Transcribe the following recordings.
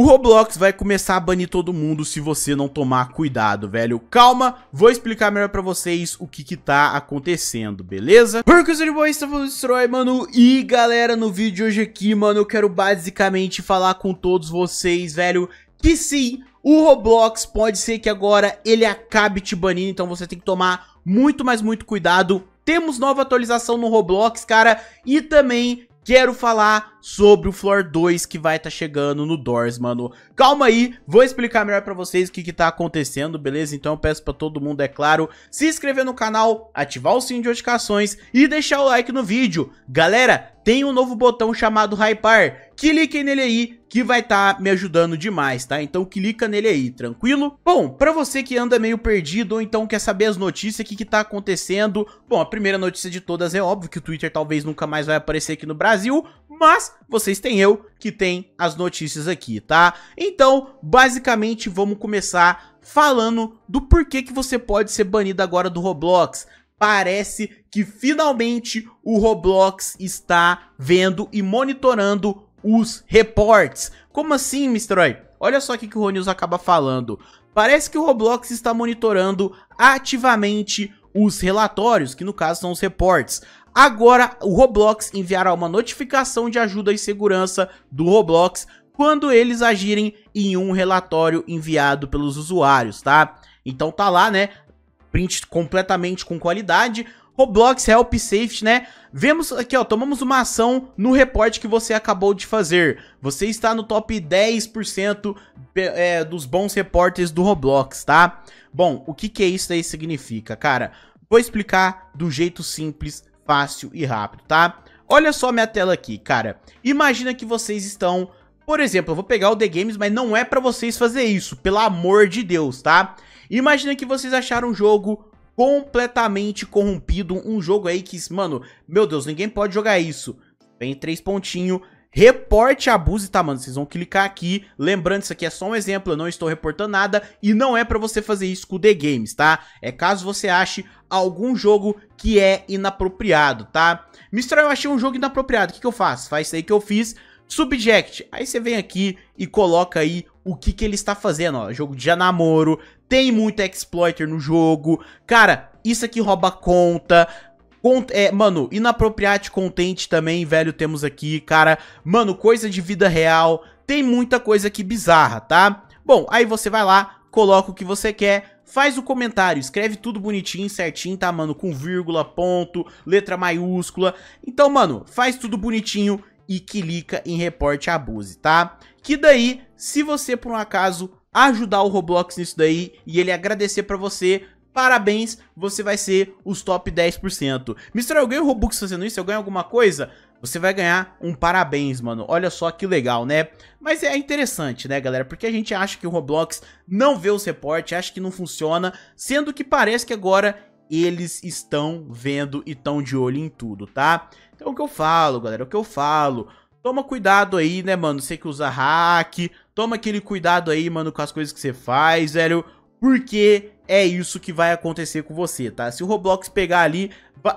O Roblox vai começar a banir todo mundo se você não tomar cuidado, velho. Calma, vou explicar melhor pra vocês o que que tá acontecendo, beleza? Porque os boys estão falando destrói, mano. E galera, no vídeo de hoje aqui, mano, eu quero basicamente falar com todos vocês, velho, que sim, o Roblox pode ser que agora ele acabe te banindo, então você tem que tomar muito, mas muito cuidado. Temos nova atualização no Roblox, cara, e também quero falar sobre o Floor 2 que vai estar tá chegando no Doors, mano. Calma aí, vou explicar melhor pra vocês o que, que tá acontecendo, beleza? Então eu peço pra todo mundo, é claro, se inscrever no canal, ativar o sininho de notificações e deixar o like no vídeo. Galera, tem um novo botão chamado Hypar. Cliquem nele aí que vai estar tá me ajudando demais, tá? Então clica nele aí, tranquilo? Bom, pra você que anda meio perdido ou então quer saber as notícias, o que que tá acontecendo? Bom, a primeira notícia de todas é óbvio que o Twitter talvez nunca mais vai aparecer aqui no Brasil, mas vocês têm eu que tem as notícias aqui, tá? Então, basicamente, vamos começar falando do porquê que você pode ser banido agora do Roblox parece que finalmente o Roblox está vendo e monitorando os reports. Como assim, Oi? Olha só o que o Ronils acaba falando. Parece que o Roblox está monitorando ativamente os relatórios, que no caso são os reports. Agora, o Roblox enviará uma notificação de ajuda e segurança do Roblox quando eles agirem em um relatório enviado pelos usuários, tá? Então tá lá, né? print completamente com qualidade. Roblox Help Safety, né? Vemos aqui, ó, tomamos uma ação no reporte que você acabou de fazer. Você está no top 10% é, dos bons repórteres do Roblox, tá? Bom, o que que isso aí significa, cara? Vou explicar do jeito simples, fácil e rápido, tá? Olha só minha tela aqui, cara. Imagina que vocês estão... Por exemplo, eu vou pegar o The Games, mas não é pra vocês fazer isso, pelo amor de Deus, tá? Imagina que vocês acharam um jogo completamente corrompido, um jogo aí que, mano, meu Deus, ninguém pode jogar isso. Vem três pontinhos, reporte abuso, tá, mano? Vocês vão clicar aqui, lembrando, isso aqui é só um exemplo, eu não estou reportando nada, e não é pra você fazer isso com o The Games, tá? É caso você ache algum jogo que é inapropriado, tá? Mistral, eu achei um jogo inapropriado, o que, que eu faço? Faz isso aí que eu fiz, Subject, aí você vem aqui e coloca aí o que, que ele está fazendo, ó. Jogo de namoro, tem muito exploiter no jogo. Cara, isso aqui rouba conta. Cont é, mano, Inappropriate Content também, velho, temos aqui, cara. Mano, coisa de vida real. Tem muita coisa aqui bizarra, tá? Bom, aí você vai lá, coloca o que você quer, faz o comentário, escreve tudo bonitinho, certinho, tá, mano? Com vírgula, ponto, letra maiúscula. Então, mano, faz tudo bonitinho e clica em reporte abuse, tá? Que daí, se você por um acaso ajudar o Roblox nisso daí e ele agradecer pra você, parabéns, você vai ser os top 10%. Mister, eu ganho Robux fazendo isso? Eu ganho alguma coisa? Você vai ganhar um parabéns, mano. Olha só que legal, né? Mas é interessante, né, galera? Porque a gente acha que o Roblox não vê os reportes, acha que não funciona, sendo que parece que agora eles estão vendo e estão de olho em tudo, tá? É o que eu falo, galera, é o que eu falo. Toma cuidado aí, né, mano? Você que usa hack, toma aquele cuidado aí, mano, com as coisas que você faz, velho. Porque é isso que vai acontecer com você, tá? Se o Roblox pegar ali,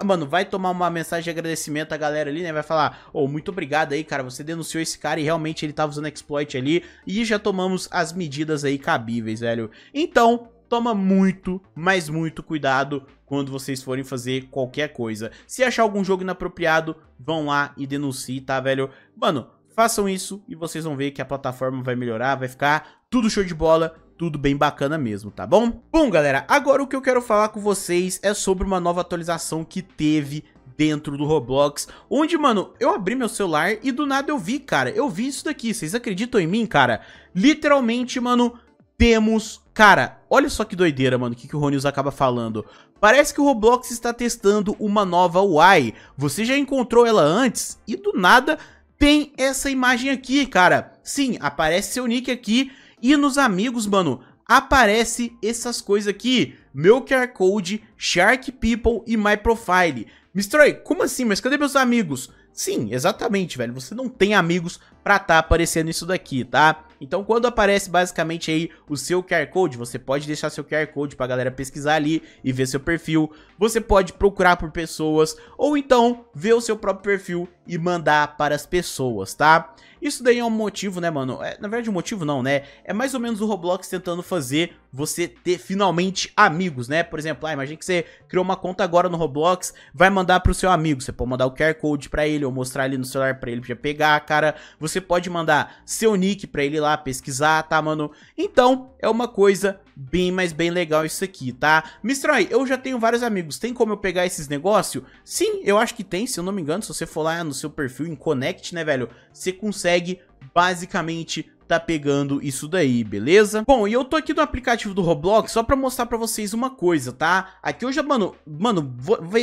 mano, vai tomar uma mensagem de agradecimento à galera ali, né? Vai falar, ô, oh, muito obrigado aí, cara, você denunciou esse cara e realmente ele tava usando exploit ali e já tomamos as medidas aí cabíveis, velho. Então, toma muito, mas muito cuidado quando vocês forem fazer qualquer coisa. Se achar algum jogo inapropriado, vão lá e denunciem, tá, velho? Mano, façam isso e vocês vão ver que a plataforma vai melhorar, vai ficar tudo show de bola, tudo bem bacana mesmo, tá bom? Bom, galera, agora o que eu quero falar com vocês é sobre uma nova atualização que teve dentro do Roblox, onde, mano, eu abri meu celular e do nada eu vi, cara, eu vi isso daqui, vocês acreditam em mim, cara? Literalmente, mano, temos Cara, olha só que doideira, mano, o que, que o Ronius acaba falando. Parece que o Roblox está testando uma nova UI. Você já encontrou ela antes e do nada tem essa imagem aqui, cara. Sim, aparece seu nick aqui e nos amigos, mano, aparece essas coisas aqui. Meu QR Code, Shark People e My Profile. Mistroy, como assim? Mas cadê meus amigos? Sim, exatamente, velho. Você não tem amigos pra tá aparecendo isso daqui, tá? Então quando aparece basicamente aí o seu QR Code, você pode deixar seu QR Code pra galera pesquisar ali e ver seu perfil. Você pode procurar por pessoas ou então ver o seu próprio perfil e mandar para as pessoas, tá? Isso daí é um motivo, né, mano? É, na verdade, um motivo não, né? É mais ou menos o Roblox tentando fazer você ter finalmente amigos, né? Por exemplo, ah, imagina que você criou uma conta agora no Roblox, vai mandar pro seu amigo. Você pode mandar o QR Code pra ele ou mostrar ali no celular pra ele pra pegar, cara. Você pode mandar seu nick pra ele lá lá, pesquisar, tá, mano? Então, é uma coisa bem, mas bem legal isso aqui, tá? Mistroy, eu já tenho vários amigos, tem como eu pegar esses negócios? Sim, eu acho que tem, se eu não me engano, se você for lá no seu perfil, em Connect, né, velho? Você consegue basicamente tá pegando isso daí, beleza? Bom, e eu tô aqui no aplicativo do Roblox só pra mostrar pra vocês uma coisa, tá? Aqui eu já, mano, mano,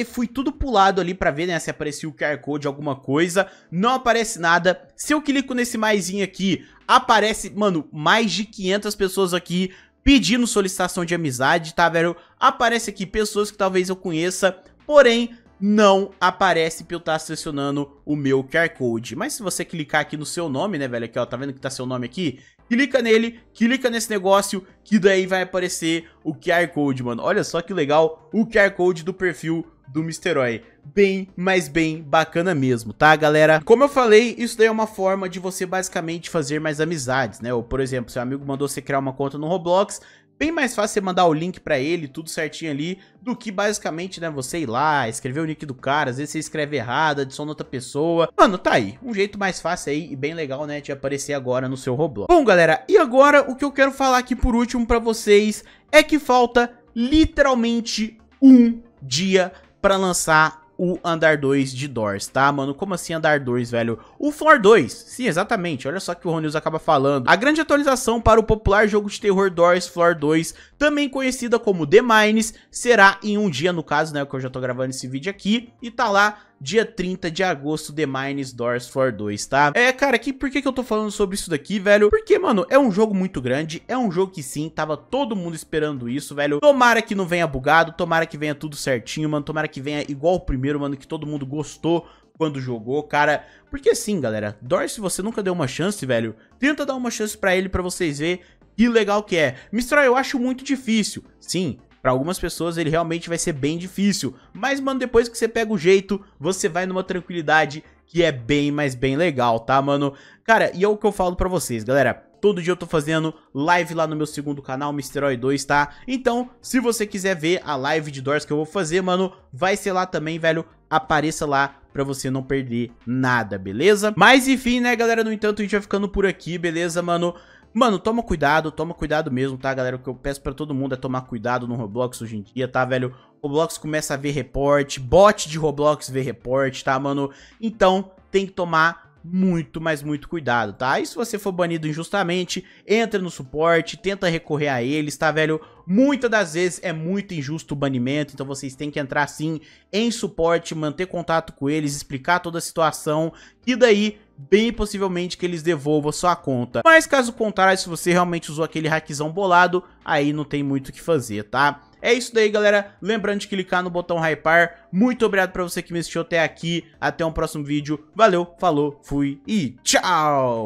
fui tudo pulado ali pra ver, né, se aparecia o QR Code, alguma coisa. Não aparece nada. Se eu clico nesse maisinho aqui, aparece, mano, mais de 500 pessoas aqui pedindo solicitação de amizade, tá, velho? Aparece aqui pessoas que talvez eu conheça, porém não aparece pra eu estar tá selecionando o meu QR Code. Mas se você clicar aqui no seu nome, né, velho, aqui ó, tá vendo que tá seu nome aqui? Clica nele, clica nesse negócio, que daí vai aparecer o QR Code, mano. Olha só que legal o QR Code do perfil do Oi. Bem, mas bem bacana mesmo, tá, galera? Como eu falei, isso daí é uma forma de você basicamente fazer mais amizades, né? Ou, por exemplo, seu amigo mandou você criar uma conta no Roblox, bem mais fácil você mandar o link para ele, tudo certinho ali, do que basicamente, né, você ir lá, escrever o nick do cara, às vezes você escreve errado, adiciona outra pessoa. Mano, tá aí, um jeito mais fácil aí e bem legal, né, de aparecer agora no seu Roblox. Bom, galera, e agora o que eu quero falar aqui por último para vocês é que falta literalmente um dia para lançar o andar 2 de Doors, tá, mano? Como assim andar 2, velho? O Floor 2, sim, exatamente, olha só que o Ronils acaba falando. A grande atualização para o popular jogo de terror Doors Floor 2, também conhecida como The Mines, será em um dia, no caso, né, que eu já tô gravando esse vídeo aqui, e tá lá dia 30 de agosto, The Mines Doors for 2, tá? É, cara, que, por que, que eu tô falando sobre isso daqui, velho? Porque, mano, é um jogo muito grande, é um jogo que sim, tava todo mundo esperando isso, velho. Tomara que não venha bugado, tomara que venha tudo certinho, mano, tomara que venha igual o primeiro, mano, que todo mundo gostou quando jogou, cara. Porque assim, galera, Doors, se você nunca deu uma chance, velho, tenta dar uma chance pra ele pra vocês verem que legal que é. Mistral, eu acho muito difícil. Sim, para algumas pessoas ele realmente vai ser bem difícil, mas mano, depois que você pega o jeito, você vai numa tranquilidade que é bem, mas bem legal, tá, mano? Cara, e é o que eu falo pra vocês, galera. Todo dia eu tô fazendo live lá no meu segundo canal, Misteroy 2, tá? Então, se você quiser ver a live de Doors que eu vou fazer, mano, vai ser lá também, velho. Apareça lá pra você não perder nada, beleza? Mas enfim, né, galera, no entanto, a gente vai ficando por aqui, beleza, mano? Mano, toma cuidado, toma cuidado mesmo, tá, galera? O que eu peço para todo mundo é tomar cuidado no Roblox hoje em dia, tá, velho? Roblox começa a ver reporte, bot de Roblox vê reporte, tá, mano? Então, tem que tomar muito, mas muito cuidado, tá? E se você for banido injustamente, entra no suporte, tenta recorrer a eles, tá, velho? Muitas das vezes é muito injusto o banimento, então vocês têm que entrar, sim, em suporte, manter contato com eles, explicar toda a situação, e daí bem possivelmente que eles devolvam sua conta. Mas caso contrário, se você realmente usou aquele hackzão bolado, aí não tem muito o que fazer, tá? É isso daí, galera. Lembrando de clicar no botão hypar. Muito obrigado pra você que me assistiu até aqui. Até um próximo vídeo. Valeu, falou, fui e tchau!